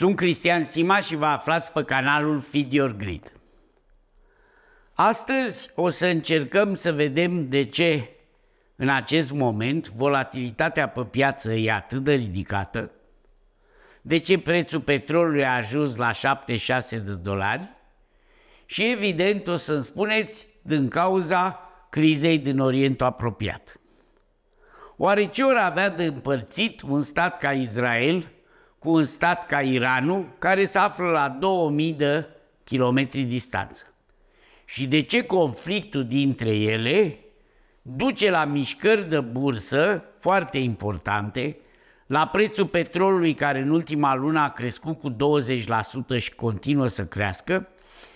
Sunt Cristian Sima și vă aflați pe canalul Feed Your Grid. Astăzi o să încercăm să vedem de ce în acest moment volatilitatea pe piață e atât de ridicată, de ce prețul petrolului a ajuns la 76 de dolari și evident o să-mi spuneți din cauza crizei din Orientul apropiat. Oare ce ori avea de împărțit un stat ca Israel cu un stat ca Iranul, care se află la 2000 de kilometri distanță. Și de ce conflictul dintre ele duce la mișcări de bursă foarte importante, la prețul petrolului care în ultima lună a crescut cu 20% și continuă să crească,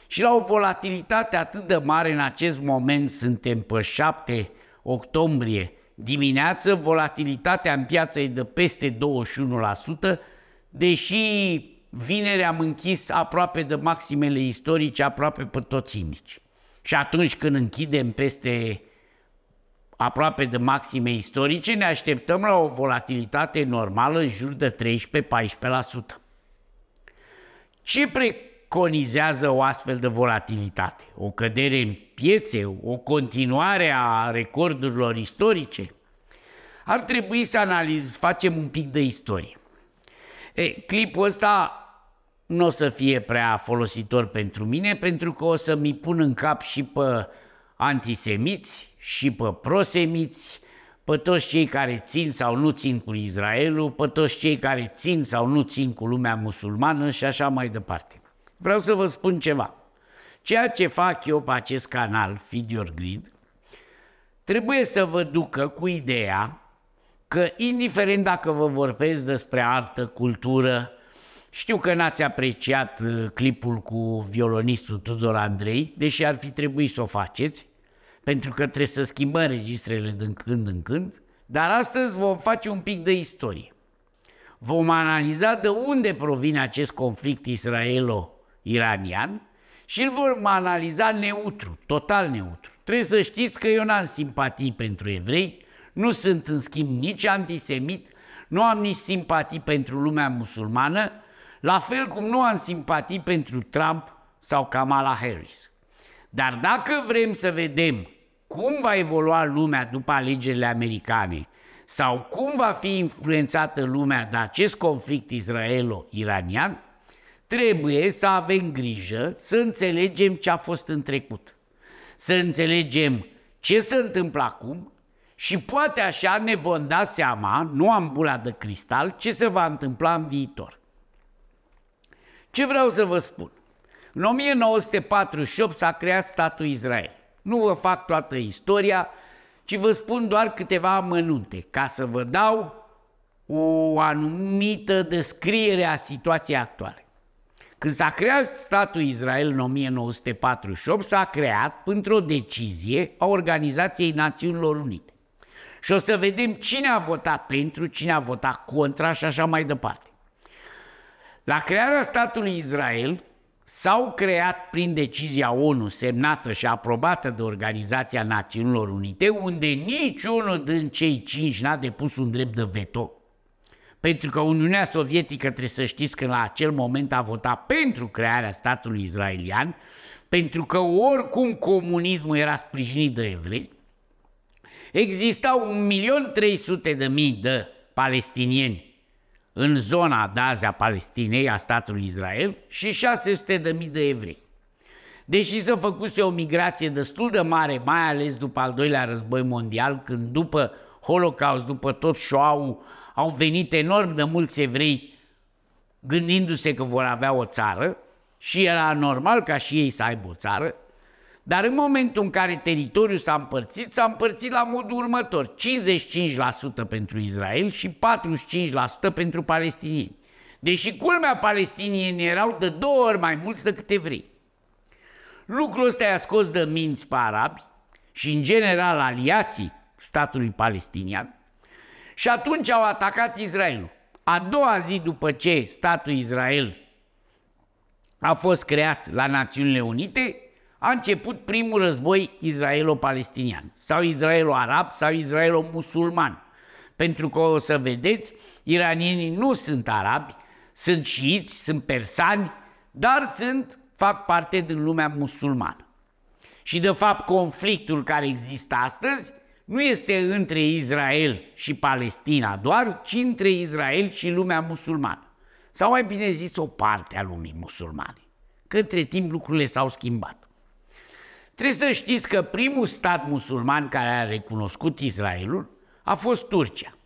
și la o volatilitate atât de mare în acest moment, suntem pe 7 octombrie dimineață, volatilitatea în piață e de peste 21%, deși vineri am închis aproape de maximele istorice, aproape pe toți indici. Și atunci când închidem peste aproape de maxime istorice, ne așteptăm la o volatilitate normală în jur de 13-14%. Ce preconizează o astfel de volatilitate? O cădere în piețe, o continuare a recordurilor istorice? Ar trebui să analiz, facem un pic de istorie. E, clipul ăsta nu o să fie prea folositor pentru mine, pentru că o să mi pun în cap și pe antisemiți, și pe prosemiți, pe toți cei care țin sau nu țin cu Israelul, pe toți cei care țin sau nu țin cu lumea musulmană și așa mai departe. Vreau să vă spun ceva. Ceea ce fac eu pe acest canal, Feed Your Grid, trebuie să vă ducă cu ideea că indiferent dacă vă vorbesc despre artă, cultură, știu că n-ați apreciat uh, clipul cu violonistul Tudor Andrei, deși ar fi trebuit să o faceți, pentru că trebuie să schimbăm registrele din când în când, dar astăzi vom face un pic de istorie. Vom analiza de unde provine acest conflict israelo-iranian și îl vom analiza neutru, total neutru. Trebuie să știți că eu n-am simpatii pentru evrei, nu sunt în schimb nici antisemit, nu am nici simpatii pentru lumea musulmană, la fel cum nu am simpatii pentru Trump sau Kamala Harris. Dar dacă vrem să vedem cum va evolua lumea după alegerile americane sau cum va fi influențată lumea de acest conflict israelo-iranian, trebuie să avem grijă să înțelegem ce a fost în trecut, să înțelegem ce se întâmplă acum și poate așa ne vom da seama, nu am bula de cristal, ce se va întâmpla în viitor. Ce vreau să vă spun? În 1948 s-a creat statul Israel. Nu vă fac toată istoria, ci vă spun doar câteva amănunte, ca să vă dau o anumită descriere a situației actuale. Când s-a creat statul Israel în 1948, s-a creat pentru o decizie a Organizației Națiunilor Unite și o să vedem cine a votat pentru, cine a votat contra și așa mai departe. La crearea statului Israel s-au creat prin decizia ONU semnată și aprobată de Organizația Națiunilor Unite, unde niciunul din cei cinci n-a depus un drept de veto. Pentru că Uniunea Sovietică, trebuie să știți că la acel moment a votat pentru crearea statului israelian, pentru că oricum comunismul era sprijinit de evrei, Existau 1.300.000 de palestinieni în zona de azi a Palestinei, a statului Israel, și 600.000 de evrei. Deși s-au s-a făcut o migrație destul de mare, mai ales după al doilea război mondial, când după Holocaust, după tot șoau, au venit enorm de mulți evrei gândindu-se că vor avea o țară și era normal ca și ei să aibă o țară, dar în momentul în care teritoriul s-a împărțit, s-a împărțit la modul următor. 55% pentru Israel și 45% pentru palestinieni. Deși culmea palestinieni erau de două ori mai mulți decât evrei. Lucrul ăsta i-a scos de minți pe arabi și în general aliații statului palestinian și atunci au atacat Israelul. A doua zi după ce statul Israel a fost creat la Națiunile Unite, a început primul război israelo-palestinian sau israelo-arab sau israelo-musulman. Pentru că o să vedeți, iranienii nu sunt arabi, sunt șiiți, sunt persani, dar sunt, fac parte din lumea musulmană. Și de fapt conflictul care există astăzi nu este între Israel și Palestina doar, ci între Israel și lumea musulmană. Sau mai bine zis o parte a lumii musulmane. Că între timp lucrurile s-au schimbat. Trebuie să știți că primul stat musulman care a recunoscut Israelul a fost Turcia.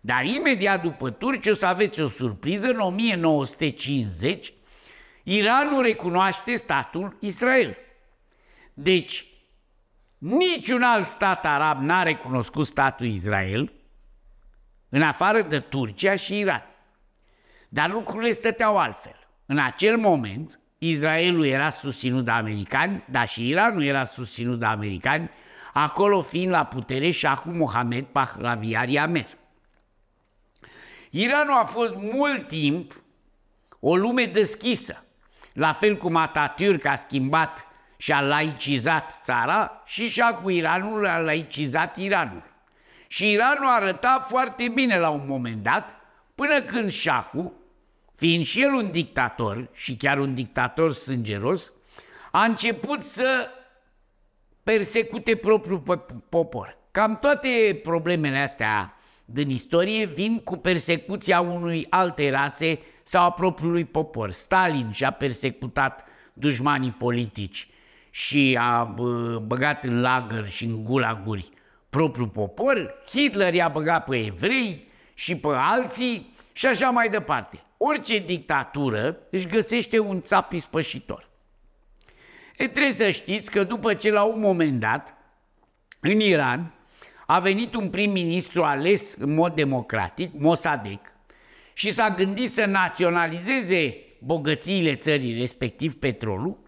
Dar imediat după Turcia o să aveți o surpriză, în 1950 Iranul recunoaște statul Israel. Deci, niciun alt stat arab n-a recunoscut statul Israel, în afară de Turcia și Iran. Dar lucrurile stăteau altfel. În acel moment, Israelul era susținut de americani, dar și Iranul era susținut de americani, acolo fiind la putere și acum Mohamed Pahlaviar Yamer. Iranul a fost mult timp o lume deschisă, la fel cum Atatürk a schimbat și a laicizat țara și și cu Iranul a laicizat Iranul. Și Iranul arăta foarte bine la un moment dat, până când Șahul fiind și el un dictator și chiar un dictator sângeros, a început să persecute propriul popor. Cam toate problemele astea din istorie vin cu persecuția unui alte rase sau a propriului popor. Stalin și-a persecutat dușmanii politici și a băgat în lagăr și în gulaguri propriul popor, Hitler i-a băgat pe evrei și pe alții și așa mai departe orice dictatură își găsește un țap ispășitor. E, trebuie să știți că după ce la un moment dat, în Iran, a venit un prim-ministru ales în mod democratic, Mossadegh, și s-a gândit să naționalizeze bogățiile țării, respectiv petrolul,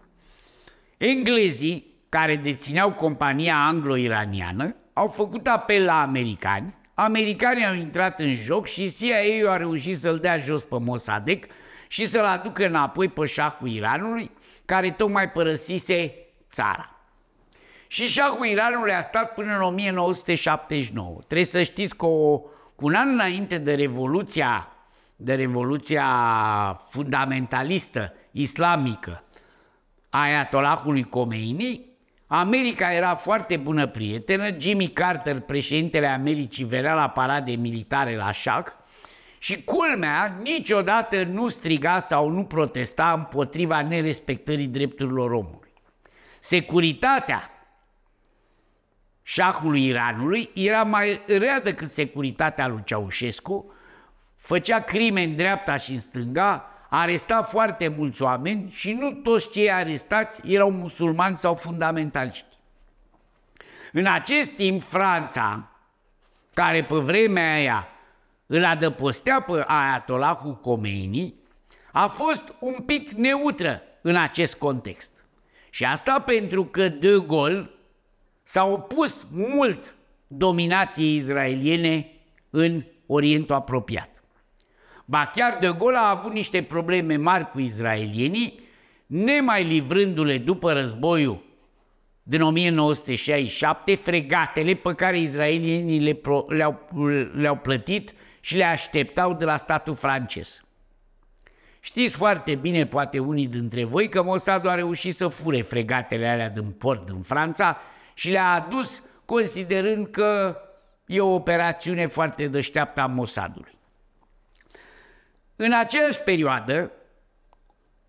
englezii, care dețineau compania anglo-iraniană, au făcut apel la americani americanii au intrat în joc și CIA a reușit să-l dea jos pe Mossadegh și să-l aducă înapoi pe șahul Iranului, care tocmai părăsise țara. Și șahul Iranului a stat până în 1979. Trebuie să știți că o, cu un an înainte de Revoluția, de Revoluția fundamentalistă, islamică, a Ayatollahului Khomeini, America era foarte bună prietenă, Jimmy Carter, președintele Americii, venea la parade militare la șac și culmea, niciodată nu striga sau nu protesta împotriva nerespectării drepturilor omului. Securitatea șahului Iranului era mai rea decât securitatea lui Ceaușescu, făcea crime în dreapta și în stânga, aresta foarte mulți oameni și nu toți cei arestați erau musulmani sau fundamentaliști. În acest timp, Franța, care pe vremea aia îl adăpostea pe Ayatollahul Khomeini, a fost un pic neutră în acest context. Și asta pentru că De Gaulle s-a opus mult dominației izraeliene în Orientul apropiat. Ba chiar De Gaulle a avut niște probleme mari cu izraelienii, nemai livrându-le după războiul din 1967 fregatele pe care izraelienii le pro, le-au, le-au plătit și le așteptau de la statul francez. Știți foarte bine, poate unii dintre voi, că Mossadul a reușit să fure fregatele alea din port în Franța și le-a adus considerând că e o operațiune foarte deșteaptă a Mossadului. În aceeași perioadă,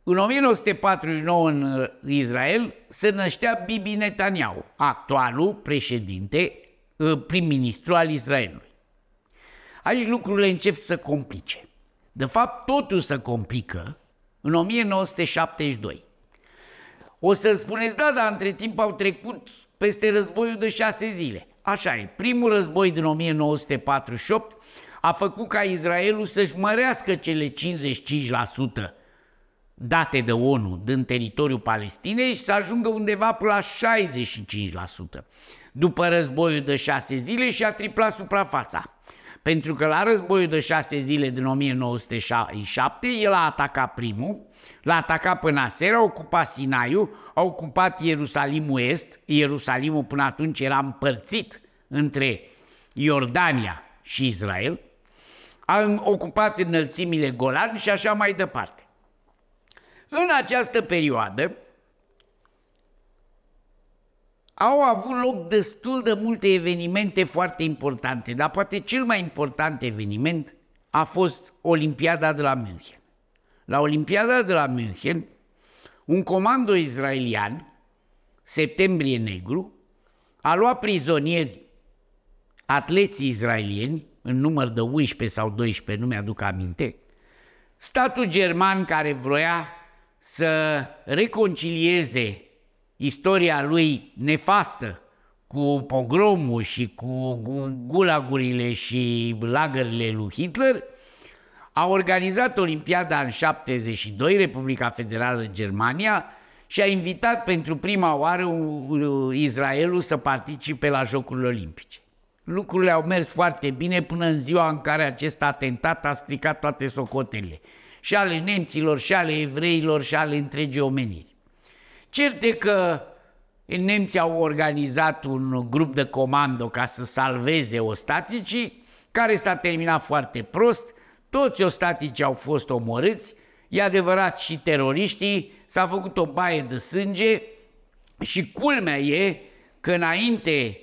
în 1949 în uh, Israel se năștea Bibi Netanyahu, actualul președinte, uh, prim-ministru al Israelului. Aici lucrurile încep să complice. De fapt, totul se complică în 1972. O să spuneți, da, dar între timp au trecut peste războiul de șase zile. Așa e, primul război din 1948 a făcut ca Israelul să-și mărească cele 55% date de ONU din teritoriul Palestinei și să ajungă undeva până la 65% după războiul de șase zile și a triplat suprafața. Pentru că la războiul de șase zile din 1907, el a atacat primul, l-a atacat până seara, a ocupat Sinaiu, a ocupat Ierusalimul Est, Ierusalimul până atunci era împărțit între Iordania și Israel, a ocupat înălțimile Golan și așa mai departe. În această perioadă au avut loc destul de multe evenimente foarte importante, dar poate cel mai important eveniment a fost Olimpiada de la München. La Olimpiada de la München, un comando izraelian, septembrie negru, a luat prizonieri atleții izraelieni în număr de 11 sau 12, nu mi-aduc aminte, statul german care vroia să reconcilieze istoria lui nefastă cu pogromul și cu gulagurile și lagările lui Hitler, a organizat Olimpiada în 72, Republica Federală Germania, și a invitat pentru prima oară Israelul să participe la Jocurile Olimpice lucrurile au mers foarte bine până în ziua în care acest atentat a stricat toate socotele, și ale nemților, și ale evreilor, și ale întregii omeniri. e că nemții au organizat un grup de comando ca să salveze ostaticii, care s-a terminat foarte prost, toți ostaticii au fost omorâți, e adevărat și teroriștii, s-a făcut o baie de sânge și culmea e că înainte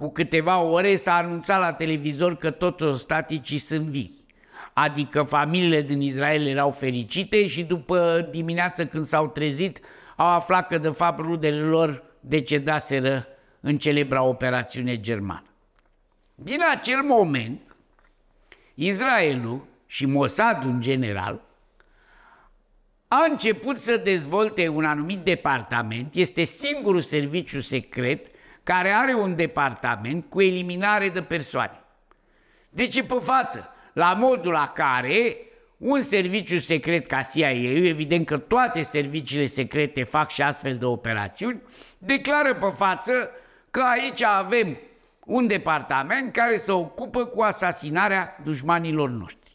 cu câteva ore s-a anunțat la televizor că ostaticii sunt vii. Adică familiile din Israel erau fericite și după dimineață când s-au trezit au aflat că de fapt rudele lor decedaseră în celebra operațiune germană. Din acel moment, Israelul și Mossad în general a început să dezvolte un anumit departament, este singurul serviciu secret care are un departament cu eliminare de persoane. Deci pe față, la modul la care un serviciu secret ca CIA, evident că toate serviciile secrete fac și astfel de operațiuni, declară pe față că aici avem un departament care se ocupă cu asasinarea dușmanilor noștri.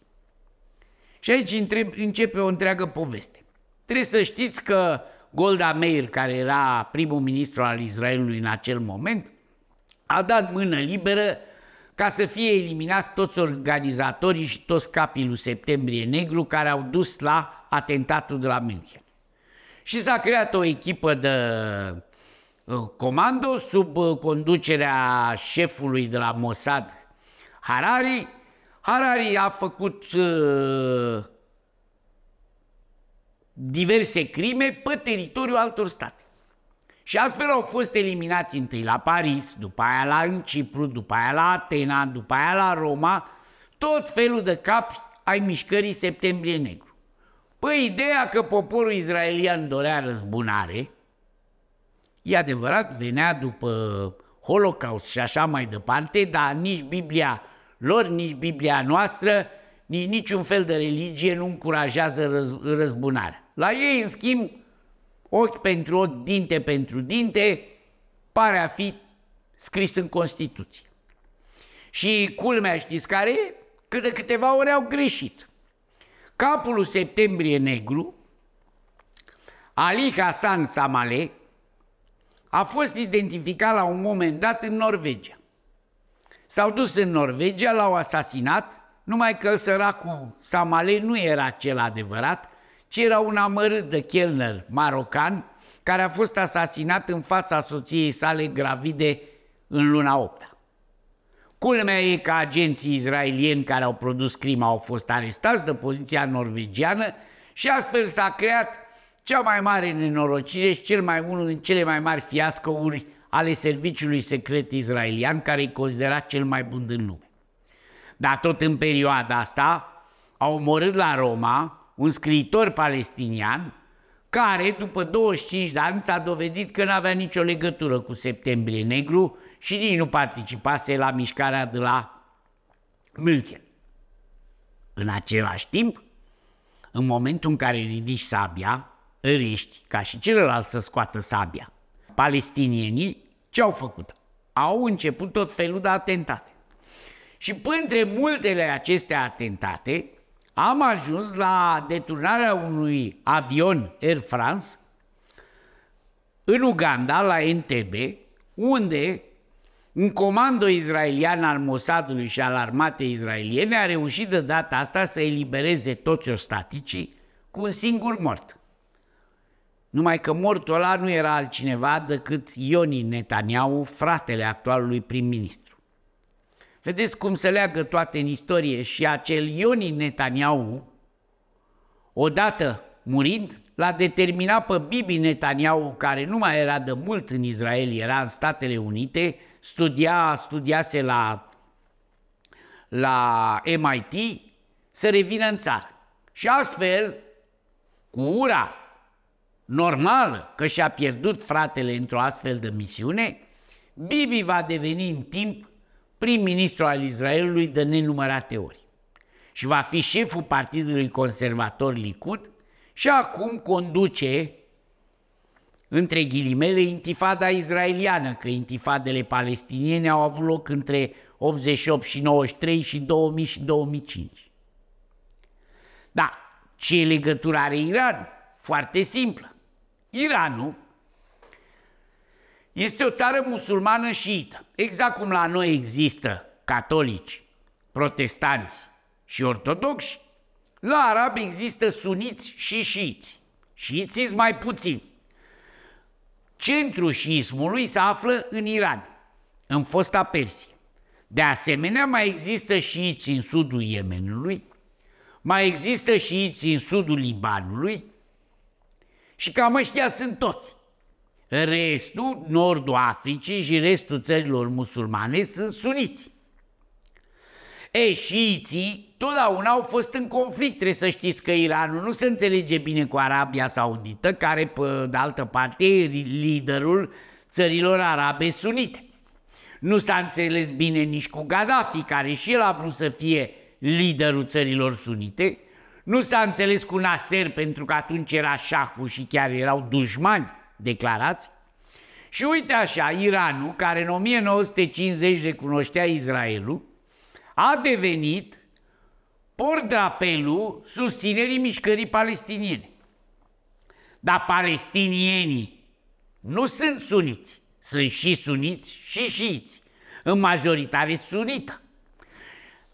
Și aici începe o întreagă poveste. Trebuie să știți că Golda Meir, care era primul ministru al Israelului în acel moment, a dat mână liberă ca să fie eliminați toți organizatorii și toți capii lui Septembrie Negru care au dus la atentatul de la München. Și s-a creat o echipă de uh, comando sub uh, conducerea șefului de la Mossad, Harari. Harari a făcut uh, diverse crime pe teritoriul altor state. Și astfel au fost eliminați întâi la Paris, după aia la Cipru, după aia la Atena, după aia la Roma, tot felul de capi ai mișcării Septembrie Negru. Păi ideea că poporul israelian dorea răzbunare, e adevărat, venea după Holocaust și așa mai departe, dar nici Biblia lor, nici Biblia noastră, nici niciun fel de religie nu încurajează răz, răzbunarea. La ei, în schimb, ochi pentru ochi, dinte pentru dinte, pare a fi scris în Constituție. Și culmea știți care e? Că de câteva ori au greșit. Capul septembrie negru, Ali Hassan Samale, a fost identificat la un moment dat în Norvegia. S-au dus în Norvegia, l-au asasinat, numai că săracul Samale nu era cel adevărat, și era un amărât de chelner marocan care a fost asasinat în fața soției sale gravide în luna 8 Culmea e că agenții izraelieni care au produs crima au fost arestați de poziția norvegiană și astfel s-a creat cea mai mare nenorocire și cel mai unul din cele mai mari fiascouri ale serviciului secret izraelian, care e considerat cel mai bun din lume. Dar tot în perioada asta au omorât la Roma un scriitor palestinian, care după 25 de ani s-a dovedit că nu avea nicio legătură cu Septembrie Negru și nici nu participase la mișcarea de la München. În același timp, în momentul în care ridici sabia, riști ca și celălalt să scoată sabia. Palestinienii ce au făcut? Au început tot felul de atentate. Și printre multele aceste atentate, am ajuns la deturnarea unui avion Air France în Uganda, la NTB, unde un comando izraelian al Mossadului și al armatei izraeliene a reușit de data asta să elibereze toți ostaticii cu un singur mort. Numai că mortul ăla nu era altcineva decât Ioni Netanyahu, fratele actualului prim-ministru. Vedeți cum se leagă toate în istorie și acel Ioni Netanyahu, odată murind, l-a determinat pe Bibi Netanyahu, care nu mai era de mult în Israel, era în Statele Unite, studia, studiase la, la MIT, să revină în țară. Și astfel, cu ura normală că și-a pierdut fratele într-o astfel de misiune, Bibi va deveni în timp prim-ministru al Israelului de nenumărate ori și va fi șeful Partidului Conservator Likud și acum conduce, între ghilimele, intifada israeliană, că intifadele palestiniene au avut loc între 88 și 93 și 2000 și 2005. Da, ce legătură are Iran? Foarte simplă. Iranul este o țară musulmană șiită. Exact cum la noi există catolici, protestanți și ortodoxi, la arab există suniți și șiiți. Șiiții mai puțini. Centrul șiismului se află în Iran, în fosta Persie. De asemenea, mai există șiiți în sudul Yemenului, mai există șiiți în sudul Libanului și cam ăștia sunt toți. Restul nordul Africii și restul țărilor musulmane sunt suniți. Eșiții totdeauna au fost în conflict. Trebuie să știți că Iranul nu se înțelege bine cu Arabia Saudită, care, pe de altă parte, e liderul țărilor arabe sunite. Nu s-a înțeles bine nici cu Gaddafi, care și el a vrut să fie liderul țărilor sunite. Nu s-a înțeles cu Nasser, pentru că atunci era șahul și chiar erau dușmani declarați? Și uite așa, Iranul, care în 1950 recunoștea Israelul, a devenit portrapelul susținerii mișcării palestiniene. Dar palestinienii nu sunt suniți, sunt și suniți și șiiți, în majoritate sunită.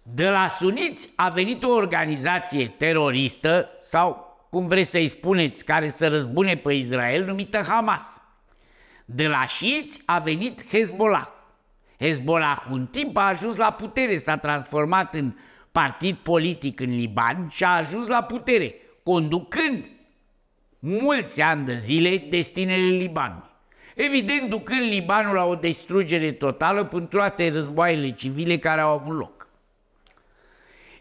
De la suniți a venit o organizație teroristă sau cum vreți să-i spuneți, care să răzbune pe Israel, numită Hamas. De la șiți a venit Hezbollah. Hezbollah un timp a ajuns la putere, s-a transformat în partid politic în Liban și a ajuns la putere, conducând mulți ani de zile destinele Libanului. Evident, ducând Libanul la o distrugere totală pentru toate războaiele civile care au avut loc.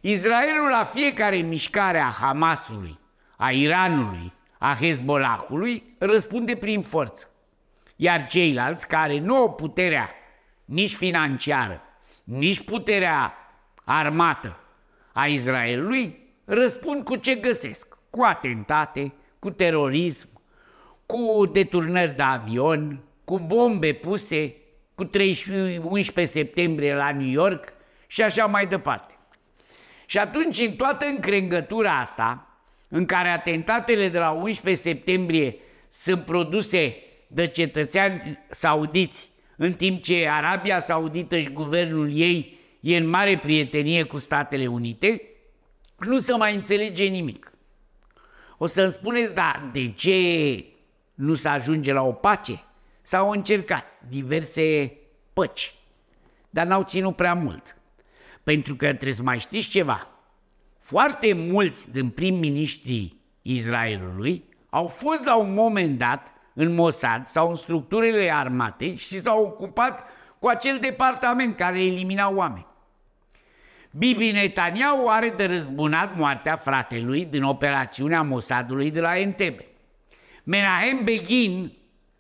Israelul la fiecare mișcare a Hamasului a Iranului, a Hezbollahului, răspunde prin forță. Iar ceilalți care nu au puterea nici financiară, nici puterea armată a Israelului, răspund cu ce găsesc, cu atentate, cu terorism, cu deturnări de avion, cu bombe puse, cu 11 septembrie la New York și așa mai departe. Și atunci, în toată încrengătura asta, în care atentatele de la 11 septembrie sunt produse de cetățeani saudiți, în timp ce Arabia Saudită și guvernul ei e în mare prietenie cu Statele Unite, nu se mai înțelege nimic. O să-mi spuneți, da, de ce nu se ajunge la o pace? S-au încercat diverse păci, dar n-au ținut prea mult. Pentru că trebuie să mai știți ceva. Foarte mulți din prim-ministrii Israelului au fost la un moment dat în Mossad sau în structurile armate și s-au ocupat cu acel departament care elimina oameni. Bibi Netanyahu are de răzbunat moartea fratelui din operațiunea Mossadului de la Entebbe. Menahem Begin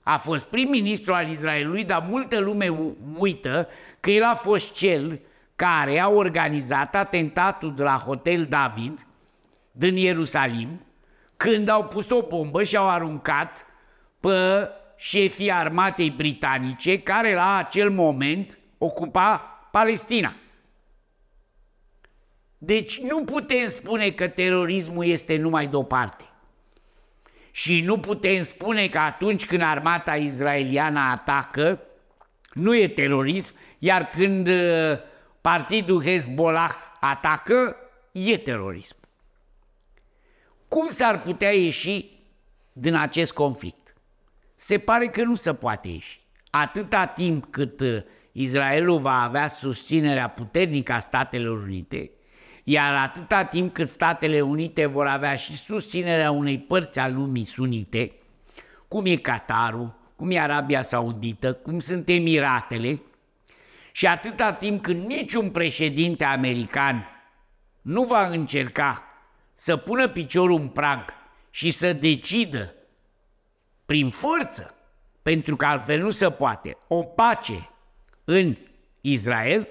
a fost prim-ministru al Israelului, dar multă lume uită că el a fost cel care a organizat atentatul de la Hotel David din Ierusalim, când au pus o bombă și au aruncat pe șefii armatei britanice care la acel moment ocupa Palestina. Deci nu putem spune că terorismul este numai de o parte. Și nu putem spune că atunci când armata izraeliană atacă, nu e terorism, iar când uh, partidul Hezbollah atacă, e terorism. Cum s-ar putea ieși din acest conflict? Se pare că nu se poate ieși. Atâta timp cât uh, Israelul va avea susținerea puternică a Statelor Unite, iar atâta timp cât Statele Unite vor avea și susținerea unei părți a lumii sunite, cum e Qatarul, cum e Arabia Saudită, cum sunt Emiratele, și atâta timp când niciun președinte american nu va încerca să pună piciorul în prag și să decidă prin forță, pentru că altfel nu se poate, o pace în Israel,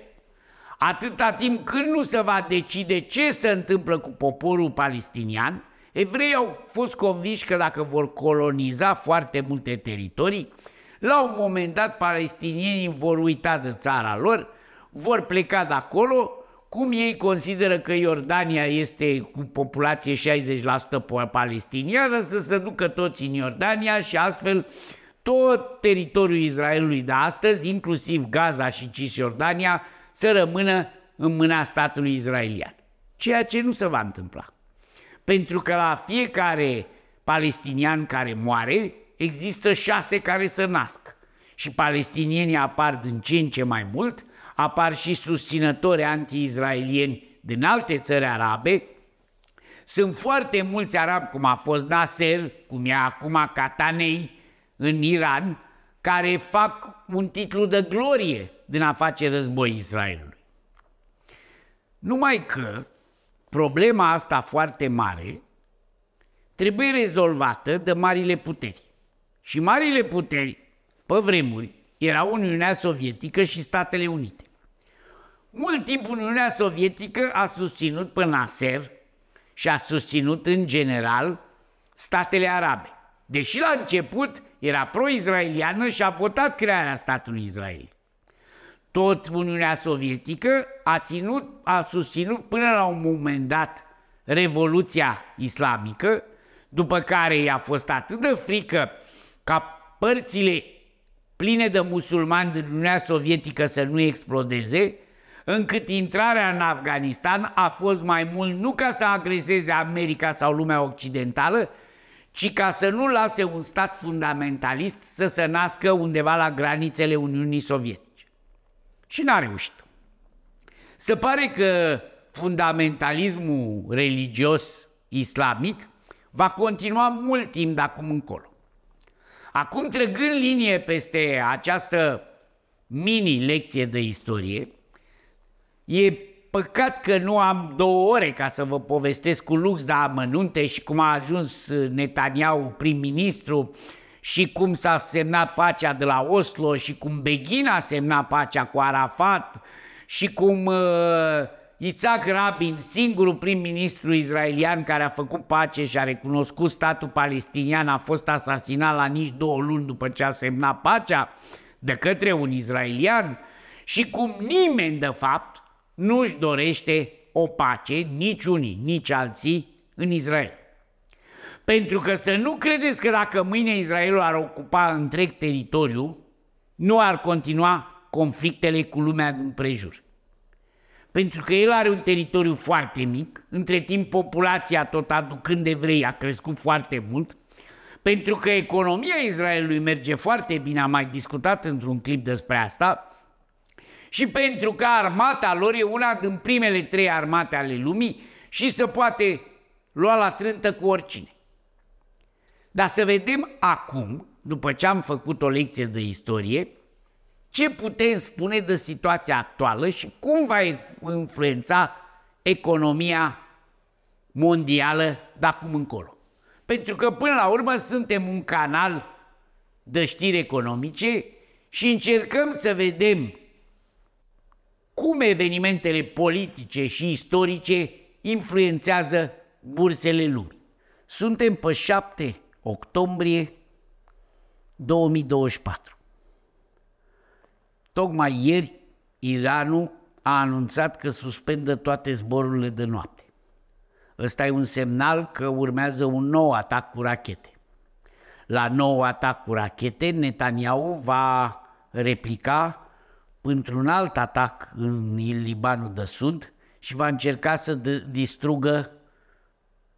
atâta timp când nu se va decide ce se întâmplă cu poporul palestinian, evreii au fost conviși că dacă vor coloniza foarte multe teritorii, la un moment dat, palestinienii vor uita de țara lor, vor pleca de acolo, cum ei consideră că Iordania este cu populație 60% palestiniană, să se ducă toți în Iordania și astfel tot teritoriul Israelului de astăzi, inclusiv Gaza și Cisjordania, să rămână în mâna statului israelian. Ceea ce nu se va întâmpla. Pentru că la fiecare palestinian care moare, există șase care să nasc și palestinienii apar din ce în ce mai mult, apar și susținători anti-izraelieni din alte țări arabe, sunt foarte mulți arabi, cum a fost Nasser, cum e acum Catanei în Iran, care fac un titlu de glorie din a face război Israelului. Numai că problema asta foarte mare trebuie rezolvată de marile puteri. Și marile puteri, pe vremuri, erau Uniunea Sovietică și Statele Unite. Mult timp Uniunea Sovietică a susținut pe Nasser și a susținut în general statele arabe. Deși la început era pro-izraeliană și a votat crearea statului Israel. Tot Uniunea Sovietică a, ținut, a susținut până la un moment dat Revoluția Islamică, după care i-a fost atât de frică ca părțile pline de musulmani din Uniunea Sovietică să nu explodeze, încât intrarea în Afganistan a fost mai mult nu ca să agreseze America sau lumea occidentală, ci ca să nu lase un stat fundamentalist să se nască undeva la granițele Uniunii Sovietice. Și n-a reușit. Se pare că fundamentalismul religios islamic va continua mult timp de acum încolo. Acum, trăgând linie peste această mini-lecție de istorie, e păcat că nu am două ore ca să vă povestesc cu lux de amănunte și cum a ajuns Netanyahu prim-ministru și cum s-a semnat pacea de la Oslo și cum Beghin a semnat pacea cu Arafat și cum uh, Isaac Rabin, singurul prim-ministru israelian care a făcut pace și a recunoscut statul palestinian, a fost asasinat la nici două luni după ce a semnat pacea de către un israelian și cum nimeni, de fapt, nu-și dorește o pace, nici unii, nici alții, în Israel. Pentru că să nu credeți că dacă mâine Israelul ar ocupa întreg teritoriu, nu ar continua conflictele cu lumea din prejur pentru că el are un teritoriu foarte mic, între timp populația tot aducând evrei a crescut foarte mult, pentru că economia Israelului merge foarte bine, am mai discutat într-un clip despre asta, și pentru că armata lor e una din primele trei armate ale lumii și se poate lua la trântă cu oricine. Dar să vedem acum, după ce am făcut o lecție de istorie, ce putem spune de situația actuală și cum va influența economia mondială de acum încolo? Pentru că până la urmă suntem un canal de știri economice și încercăm să vedem cum evenimentele politice și istorice influențează bursele lumii. Suntem pe 7 octombrie 2024. Tocmai ieri, Iranul a anunțat că suspendă toate zborurile de noapte. Ăsta e un semnal că urmează un nou atac cu rachete. La nou atac cu rachete, Netanyahu va replica pentru un alt atac în Libanul de Sud și va încerca să distrugă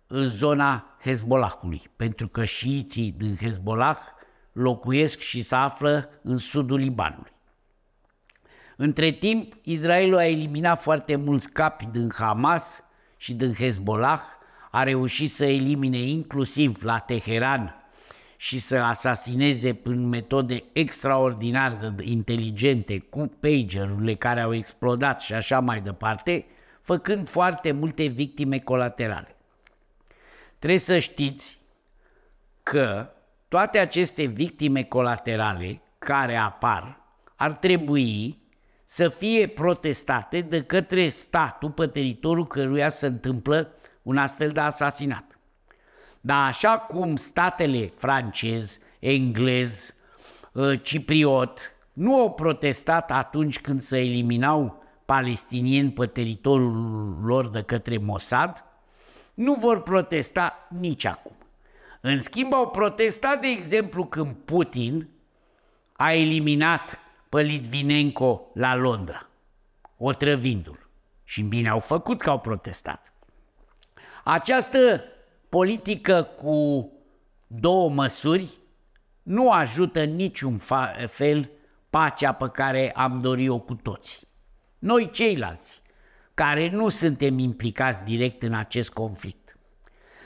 uh, zona Hezbollahului, pentru că șiiții din Hezbollah locuiesc și se află în sudul Libanului. Între timp, Israelul a eliminat foarte mulți capi din Hamas și din Hezbollah, a reușit să elimine inclusiv la Teheran și să asasineze prin metode extraordinar de inteligente cu pagerurile care au explodat și așa mai departe, făcând foarte multe victime colaterale. Trebuie să știți că toate aceste victime colaterale care apar ar trebui să fie protestate de către statul pe teritoriul căruia se întâmplă un astfel de asasinat. Dar așa cum statele francez, englez, ă, cipriot nu au protestat atunci când se eliminau palestinieni pe teritoriul lor de către Mossad, nu vor protesta nici acum. În schimb, au protestat, de exemplu, când Putin a eliminat pe Litvinenko la Londra, otrăvindu-l. Și bine au făcut că au protestat. Această politică cu două măsuri nu ajută în niciun fel pacea pe care am dorit-o cu toții. Noi ceilalți, care nu suntem implicați direct în acest conflict.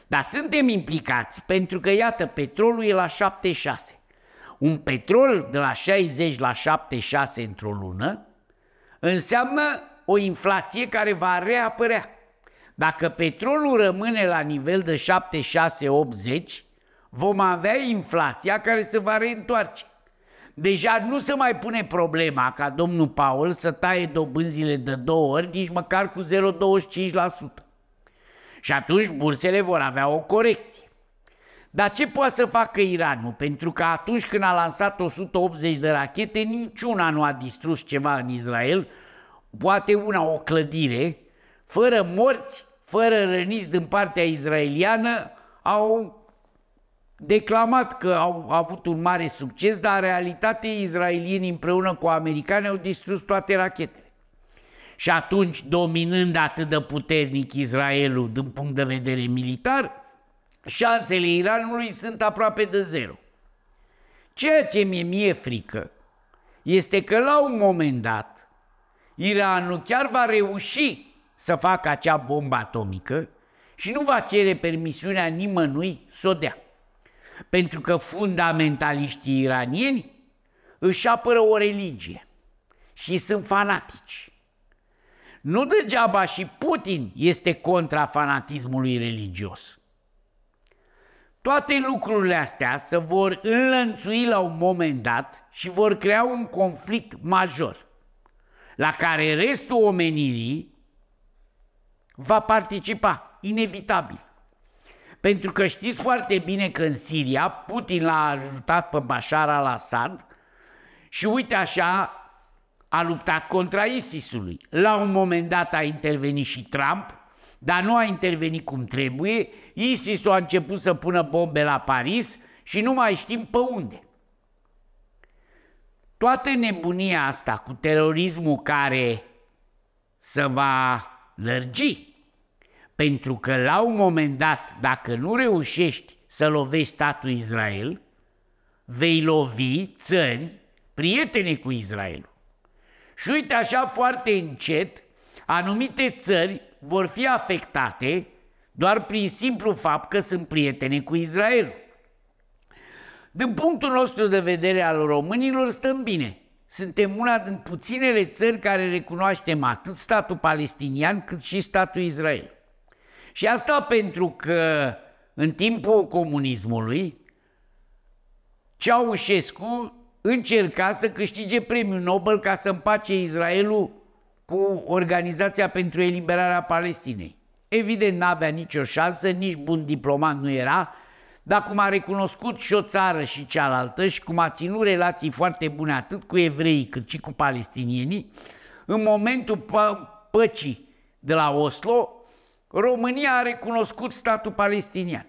Dar suntem implicați pentru că, iată, petrolul e la 76 un petrol de la 60 la 76 într-o lună, înseamnă o inflație care va reapărea. Dacă petrolul rămâne la nivel de 76-80, vom avea inflația care se va reîntoarce. Deja nu se mai pune problema ca domnul Paul să taie dobânzile de două ori, nici măcar cu 0,25%. Și atunci bursele vor avea o corecție. Dar ce poate să facă Iranul? Pentru că atunci când a lansat 180 de rachete, niciuna nu a distrus ceva în Israel, poate una o clădire, fără morți, fără răniți din partea izraeliană, au declamat că au avut un mare succes, dar în realitate izraelienii împreună cu americani au distrus toate rachetele. Și atunci, dominând atât de puternic Israelul din punct de vedere militar, șansele Iranului sunt aproape de zero. Ceea ce mi-e mie frică este că la un moment dat Iranul chiar va reuși să facă acea bombă atomică și nu va cere permisiunea nimănui să o dea. Pentru că fundamentaliștii iranieni își apără o religie și sunt fanatici. Nu degeaba și Putin este contra fanatismului religios. Toate lucrurile astea se vor înlănțui la un moment dat și vor crea un conflict major la care restul omenirii va participa, inevitabil. Pentru că știți foarte bine că în Siria Putin l-a ajutat pe Bashar al-Assad și uite așa a luptat contra ISIS-ului. La un moment dat a intervenit și Trump dar nu a intervenit cum trebuie, isis a început să pună bombe la Paris și nu mai știm pe unde. Toată nebunia asta cu terorismul care să va lărgi, pentru că la un moment dat, dacă nu reușești să lovești statul Israel, vei lovi țări prietene cu Israelul. Și uite așa foarte încet, anumite țări vor fi afectate doar prin simplu fapt că sunt prietene cu Israel. Din punctul nostru de vedere al românilor, stăm bine. Suntem una din puținele țări care recunoaștem atât statul palestinian cât și statul Israel. Și asta pentru că în timpul comunismului, Ceaușescu încerca să câștige premiul Nobel ca să împace Israelul cu Organizația pentru Eliberarea Palestinei. Evident, n-avea nicio șansă, nici bun diplomat nu era, dar cum a recunoscut și o țară și cealaltă și cum a ținut relații foarte bune atât cu evreii cât și cu palestinienii, în momentul pă- păcii de la Oslo, România a recunoscut statul palestinian.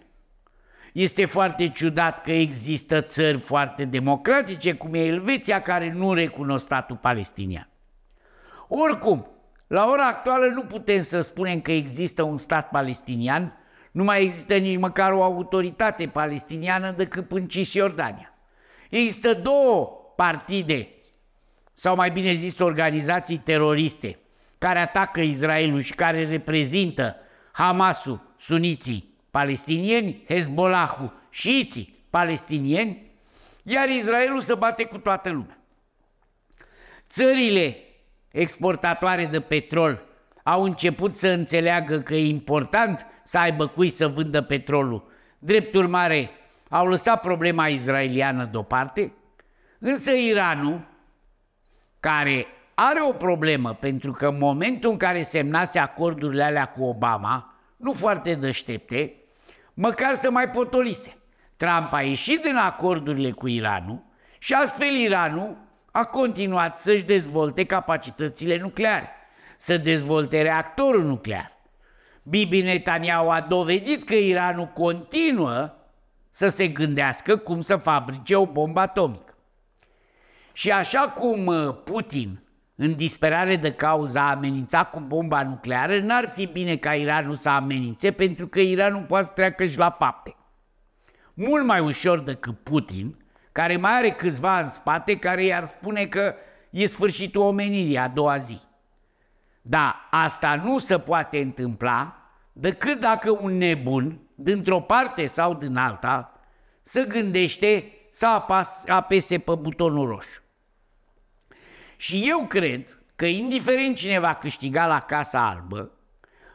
Este foarte ciudat că există țări foarte democratice, cum e Elveția, care nu recunosc statul palestinian. Oricum, la ora actuală nu putem să spunem că există un stat palestinian, nu mai există nici măcar o autoritate palestiniană decât în Cisjordania. Există două partide, sau mai bine zis organizații teroriste, care atacă Israelul și care reprezintă Hamasul, suniții palestinieni, Hezbollahul, șiiții palestinieni, iar Israelul se bate cu toată lumea. Țările exportatoare de petrol au început să înțeleagă că e important să aibă cui să vândă petrolul. Drept urmare, au lăsat problema izraeliană deoparte, însă Iranul, care are o problemă pentru că în momentul în care semnase acordurile alea cu Obama, nu foarte deștepte, măcar să mai potolise. Trump a ieșit din acordurile cu Iranul și astfel Iranul a continuat să-și dezvolte capacitățile nucleare, să dezvolte reactorul nuclear. Bibi Netanyahu a dovedit că Iranul continuă să se gândească cum să fabrice o bombă atomică. Și așa cum uh, Putin, în disperare de cauza, amenințat cu bomba nucleară, n-ar fi bine ca Iranul să amenințe, pentru că Iranul poate să treacă și la fapte. Mult mai ușor decât Putin, care mai are câțiva în spate, care i-ar spune că e sfârșitul omenirii a doua zi. Dar asta nu se poate întâmpla decât dacă un nebun, dintr-o parte sau din alta, se gândește să apese pe butonul roșu. Și eu cred că indiferent cine va câștiga la Casa Albă,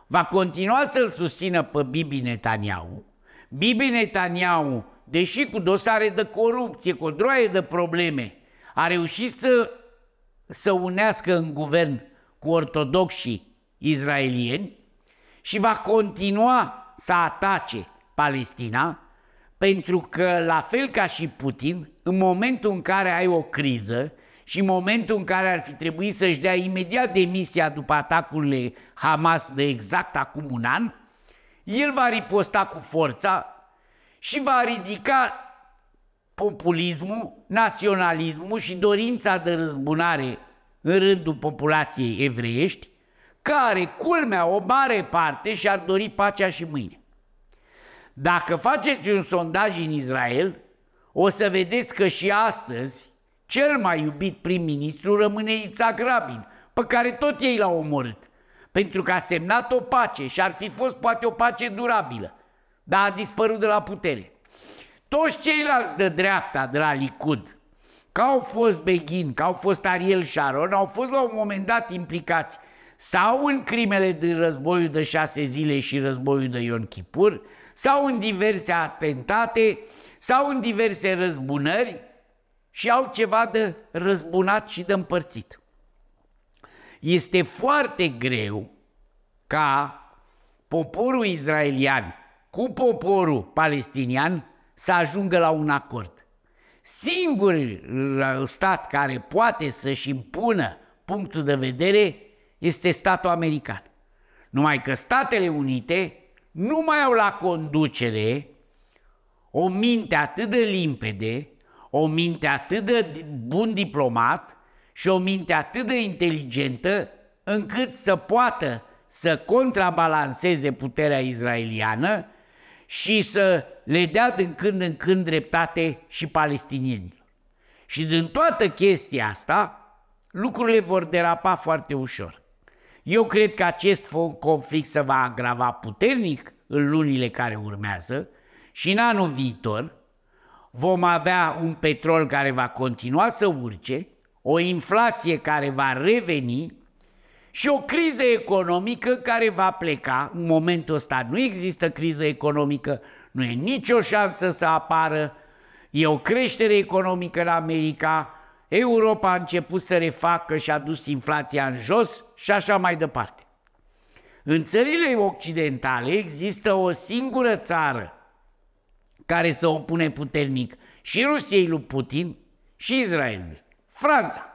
va continua să-l susțină pe Bibi Netanyahu. Bibi Netanyahu deși cu dosare de corupție, cu o droaie de probleme, a reușit să, să unească în guvern cu ortodoxii izraelieni și va continua să atace Palestina, pentru că, la fel ca și Putin, în momentul în care ai o criză și în momentul în care ar fi trebuit să-și dea imediat demisia după atacurile Hamas de exact acum un an, el va riposta cu forța și va ridica populismul, naționalismul și dorința de răzbunare în rândul populației evreiești, care, culmea, o mare parte și-ar dori pacea și mâine. Dacă faceți un sondaj în Israel, o să vedeți că și astăzi cel mai iubit prim-ministru rămâne Itzhak Rabin, pe care tot ei l-au omorât, pentru că a semnat o pace și ar fi fost poate o pace durabilă dar a dispărut de la putere. Toți ceilalți de dreapta, de la Licud, că au fost Beghin, că au fost Ariel Sharon, au fost la un moment dat implicați sau în crimele din războiul de șase zile și războiul de Ion Kipur, sau în diverse atentate, sau în diverse răzbunări și au ceva de răzbunat și de împărțit. Este foarte greu ca poporul izraelian cu poporul palestinian să ajungă la un acord. Singurul stat care poate să-și impună punctul de vedere este statul american. Numai că Statele Unite nu mai au la conducere o minte atât de limpede, o minte atât de bun diplomat și o minte atât de inteligentă încât să poată să contrabalanceze puterea israeliană și să le dea din când în când dreptate și palestinienilor. Și din toată chestia asta, lucrurile vor derapa foarte ușor. Eu cred că acest conflict se va agrava puternic în lunile care urmează și în anul viitor vom avea un petrol care va continua să urce, o inflație care va reveni și o criză economică care va pleca. În momentul ăsta nu există criză economică, nu e nicio șansă să apară. E o creștere economică în America, Europa a început să refacă și a dus inflația în jos și așa mai departe. În țările occidentale există o singură țară care se opune puternic și Rusiei lui Putin și Israelului, Franța.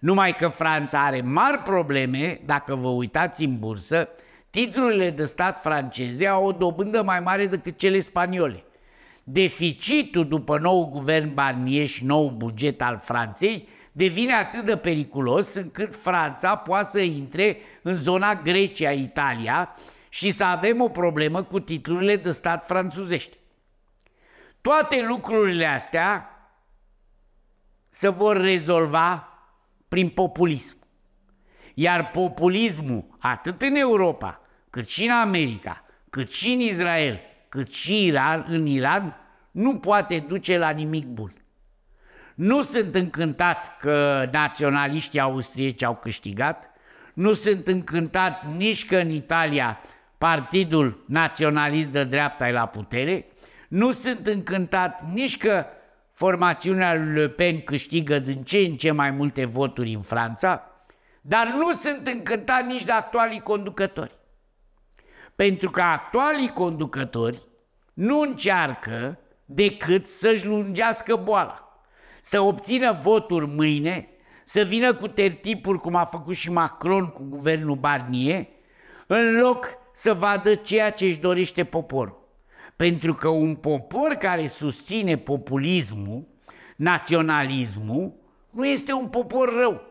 Numai că Franța are mari probleme, dacă vă uitați în bursă, titlurile de stat franceze au o dobândă mai mare decât cele spaniole. Deficitul după nou guvern Barnier și nou buget al Franței devine atât de periculos încât Franța poate să intre în zona Grecia-Italia și să avem o problemă cu titlurile de stat franțuzești. Toate lucrurile astea se vor rezolva prin populism. Iar populismul, atât în Europa, cât și în America, cât și în Israel, cât și Iran, în Iran, nu poate duce la nimic bun. Nu sunt încântat că naționaliștii austrieci au câștigat, nu sunt încântat nici că în Italia Partidul Naționalist de Dreapta e la putere, nu sunt încântat nici că formațiunea lui Le Pen câștigă din ce în ce mai multe voturi în Franța, dar nu sunt încântat nici de actualii conducători. Pentru că actualii conducători nu încearcă decât să-și lungească boala, să obțină voturi mâine, să vină cu tertipuri cum a făcut și Macron cu guvernul Barnier, în loc să vadă ceea ce își dorește poporul. Pentru că un popor care susține populismul, naționalismul, nu este un popor rău.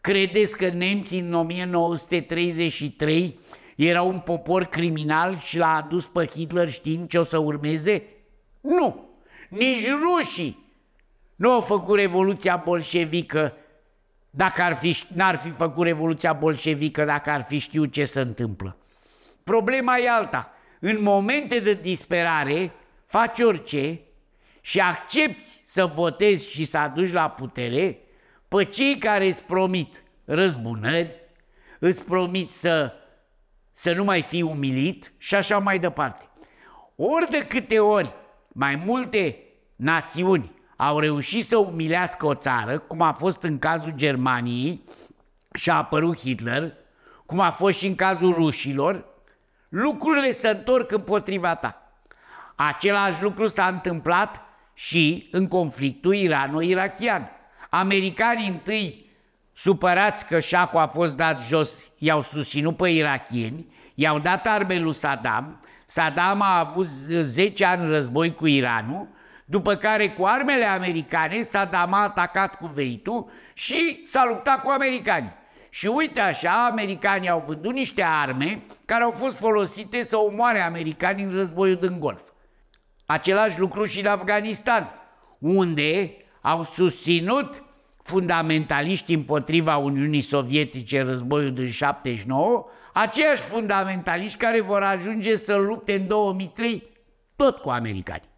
Credeți că nemții în 1933 erau un popor criminal și l-a adus pe Hitler știind ce o să urmeze? Nu! Nici rușii nu au făcut Revoluția Bolșevică dacă ar fi, n-ar fi făcut Revoluția Bolșevică dacă ar fi știut ce se întâmplă. Problema e alta în momente de disperare faci orice și accepti să votezi și să aduci la putere pe cei care îți promit răzbunări, îți promit să, să nu mai fii umilit și așa mai departe. Ori de câte ori mai multe națiuni au reușit să umilească o țară, cum a fost în cazul Germaniei și a apărut Hitler, cum a fost și în cazul rușilor, lucrurile se întorc împotriva ta. Același lucru s-a întâmplat și în conflictul irano-irachian. Americanii întâi, supărați că șahul a fost dat jos, i-au susținut pe irachieni, i-au dat arme lui Saddam, Saddam a avut 10 ani război cu Iranul, după care cu armele americane Saddam a atacat cu veitul și s-a luptat cu americanii. Și uite așa, americanii au vândut niște arme care au fost folosite să omoare americanii în războiul din Golf. Același lucru și în Afganistan, unde au susținut fundamentaliști împotriva Uniunii Sovietice în războiul din 79, aceiași fundamentaliști care vor ajunge să lupte în 2003 tot cu americani.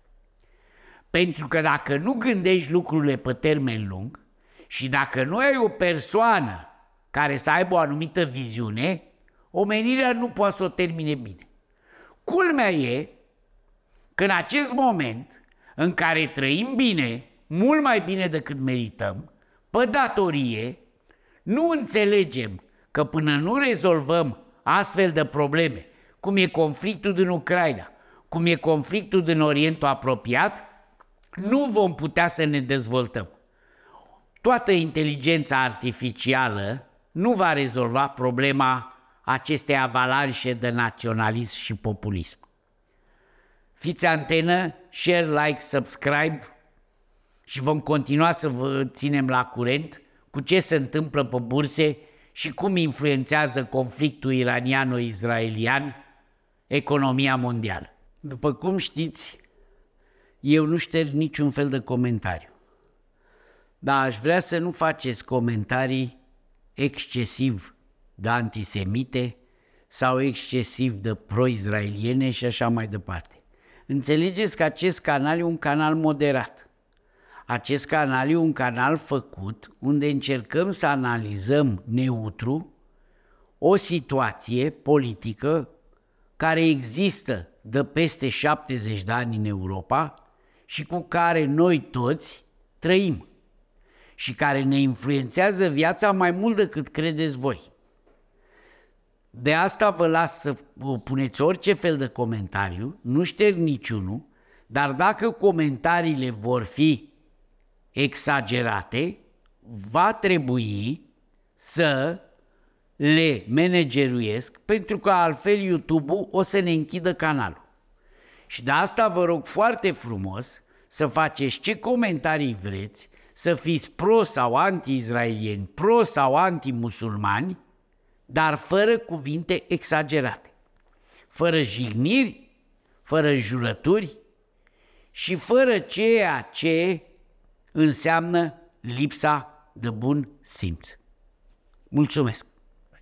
Pentru că dacă nu gândești lucrurile pe termen lung și dacă nu ai o persoană care să aibă o anumită viziune, omenirea nu poate să o termine bine. Culmea e că în acest moment în care trăim bine, mult mai bine decât merităm, pe datorie, nu înțelegem că până nu rezolvăm astfel de probleme, cum e conflictul din Ucraina, cum e conflictul din Orientul apropiat, nu vom putea să ne dezvoltăm. Toată inteligența artificială nu va rezolva problema acestei avalanșe de naționalism și populism. Fiți antenă, share, like, subscribe și vom continua să vă ținem la curent cu ce se întâmplă pe burse și cum influențează conflictul iraniano israelian economia mondială. După cum știți, eu nu șterg niciun fel de comentariu. Dar aș vrea să nu faceți comentarii excesiv de antisemite sau excesiv de pro-izraeliene și așa mai departe. Înțelegeți că acest canal e un canal moderat. Acest canal e un canal făcut unde încercăm să analizăm neutru o situație politică care există de peste 70 de ani în Europa și cu care noi toți trăim și care ne influențează viața mai mult decât credeți voi. De asta vă las să puneți orice fel de comentariu, nu șterg niciunul, dar dacă comentariile vor fi exagerate, va trebui să le manageruiesc pentru că altfel YouTube-ul o să ne închidă canalul. Și de asta vă rog foarte frumos să faceți ce comentarii vreți, să fiți pro sau anti-izraelieni, pro sau anti-musulmani, dar fără cuvinte exagerate, fără jigniri, fără jurături și fără ceea ce înseamnă lipsa de bun simț. Mulțumesc!